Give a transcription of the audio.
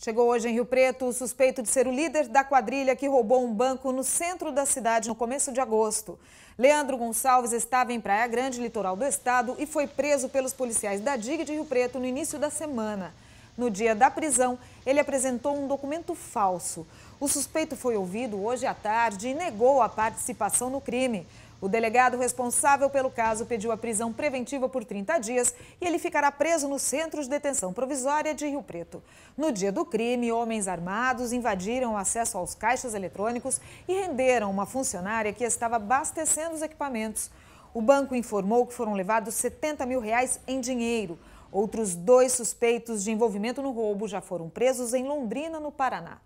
Chegou hoje em Rio Preto o suspeito de ser o líder da quadrilha que roubou um banco no centro da cidade no começo de agosto. Leandro Gonçalves estava em Praia Grande, litoral do estado, e foi preso pelos policiais da DIG de Rio Preto no início da semana. No dia da prisão, ele apresentou um documento falso. O suspeito foi ouvido hoje à tarde e negou a participação no crime. O delegado responsável pelo caso pediu a prisão preventiva por 30 dias e ele ficará preso no Centro de Detenção Provisória de Rio Preto. No dia do crime, homens armados invadiram o acesso aos caixas eletrônicos e renderam uma funcionária que estava abastecendo os equipamentos. O banco informou que foram levados 70 mil reais em dinheiro. Outros dois suspeitos de envolvimento no roubo já foram presos em Londrina, no Paraná.